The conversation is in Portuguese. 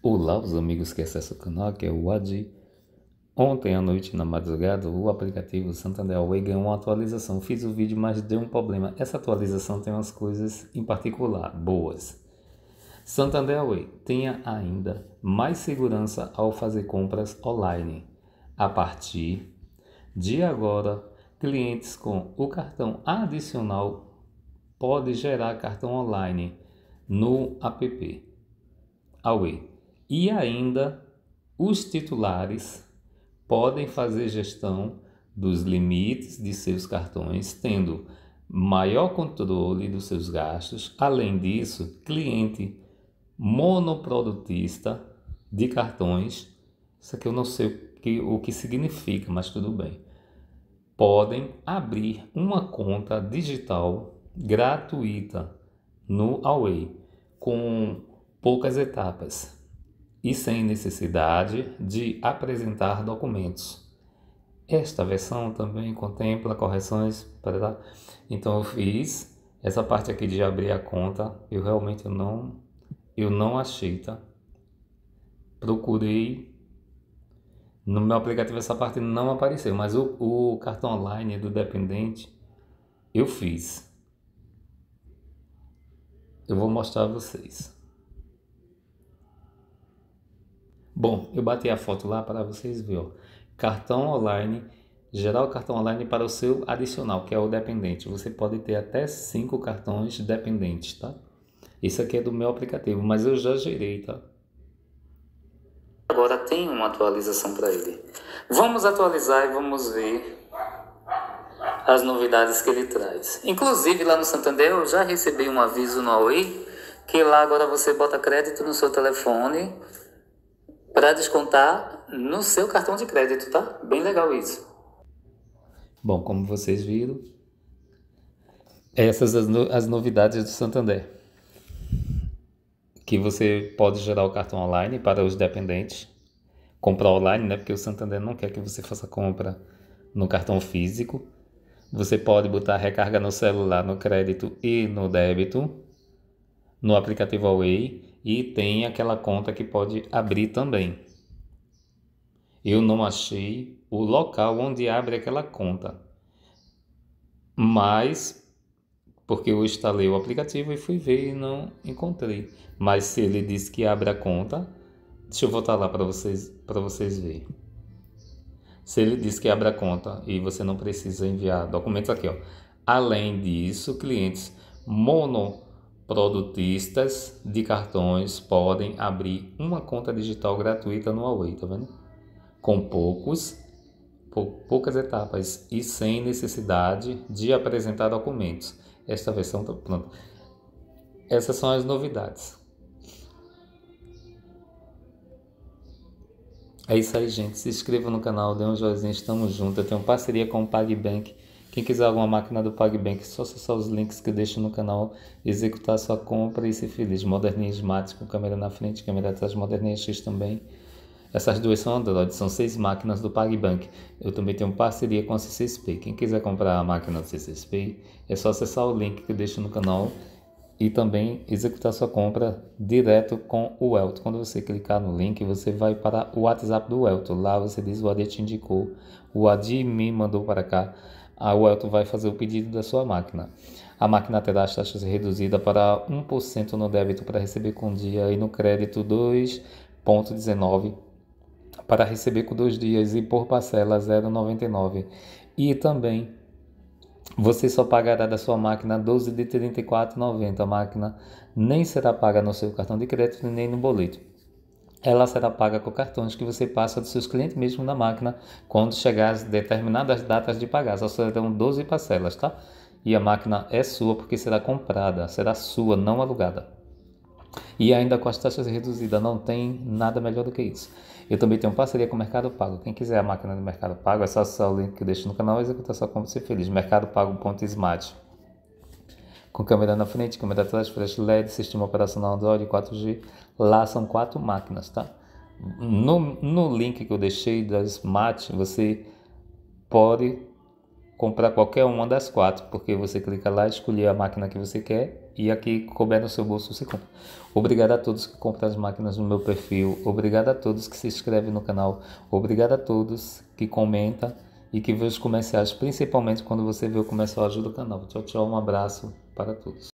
Olá, os amigos que acessam o canal, que é o Adi. Ontem à noite, na madrugada, o aplicativo Santander Away ganhou uma atualização. Fiz o vídeo, mas deu um problema. Essa atualização tem umas coisas em particular boas. Santander Away tenha ainda mais segurança ao fazer compras online. A partir de agora, clientes com o cartão adicional podem gerar cartão online no app Away. E ainda, os titulares podem fazer gestão dos limites de seus cartões, tendo maior controle dos seus gastos. Além disso, cliente monoprodutista de cartões, isso aqui eu não sei o que, o que significa, mas tudo bem, podem abrir uma conta digital gratuita no Huawei com poucas etapas e sem necessidade de apresentar documentos. Esta versão também contempla correções. Para... Então eu fiz essa parte aqui de abrir a conta. Eu realmente não, eu não achei, tá? Procurei no meu aplicativo essa parte não apareceu, mas o, o cartão online do dependente eu fiz. Eu vou mostrar a vocês. Bom, eu bati a foto lá para vocês verem. Ó. Cartão online, gerar o cartão online para o seu adicional, que é o dependente. Você pode ter até cinco cartões dependentes, tá? Isso aqui é do meu aplicativo, mas eu já gerei, tá? Agora tem uma atualização para ele. Vamos atualizar e vamos ver as novidades que ele traz. Inclusive lá no Santander eu já recebi um aviso no Huawei que lá agora você bota crédito no seu telefone para descontar no seu cartão de crédito, tá? Bem legal isso. Bom, como vocês viram, essas as, no as novidades do Santander. Que você pode gerar o cartão online para os dependentes. Comprar online, né? Porque o Santander não quer que você faça compra no cartão físico. Você pode botar recarga no celular, no crédito e no débito, no aplicativo Away e tem aquela conta que pode abrir também. Eu não achei o local onde abre aquela conta, mas porque eu instalei o aplicativo e fui ver e não encontrei. Mas se ele diz que abre a conta, deixa eu voltar lá para vocês para vocês verem. Se ele diz que abre a conta e você não precisa enviar documentos aqui, ó. Além disso, clientes mono produtistas de cartões podem abrir uma conta digital gratuita no Huawei, tá vendo? Com poucos, pou, poucas etapas e sem necessidade de apresentar documentos. Esta versão tá pronta. Essas são as novidades. É isso aí, gente. Se inscreva no canal, dê um joinha, estamos juntos. Eu tenho parceria com o PagBank quem quiser alguma máquina do PagBank, é só acessar os links que deixo no canal, executar sua compra e ser feliz. Moderninha Smart com câmera na frente, câmera atrás, Moderninha X também. Essas duas são Android, são seis máquinas do PagBank. Eu também tenho parceria com a CCSP. Quem quiser comprar a máquina do CCSP, é só acessar o link que deixo no canal e também executar sua compra direto com o Elto. Quando você clicar no link, você vai para o WhatsApp do Elto. Lá você diz o AD te indicou, o AD me mandou para cá. A Uelto vai fazer o pedido da sua máquina. A máquina terá as taxas reduzidas para 1% no débito para receber com dia e no crédito 2,19 para receber com dois dias e por parcela 0,99. E também você só pagará da sua máquina 12 de 34,90. A máquina nem será paga no seu cartão de crédito nem no boleto ela será paga com cartões que você passa dos seus clientes mesmo na máquina quando chegar as determinadas datas de pagar. Só serão 12 parcelas, tá? E a máquina é sua porque será comprada, será sua, não alugada. E ainda com as taxas reduzidas, não tem nada melhor do que isso. Eu também tenho parceria com o Mercado Pago. Quem quiser a máquina do Mercado Pago, é só acessar o link que eu deixo no canal e executar sua compra e ser feliz. Mercadopago.smart com câmera na frente, câmera atrás, flash LED, sistema operacional Android 4G. Lá são quatro máquinas, tá? No, no link que eu deixei da Smart, você pode comprar qualquer uma das quatro, porque você clica lá, escolher a máquina que você quer e aqui couber no seu bolso você compra. Obrigado a todos que compram as máquinas no meu perfil, obrigado a todos que se inscrevem no canal, obrigado a todos que comentam e que vê os comerciais, principalmente quando você vê o comercial ajuda o canal. Tchau, tchau, um abraço para todos.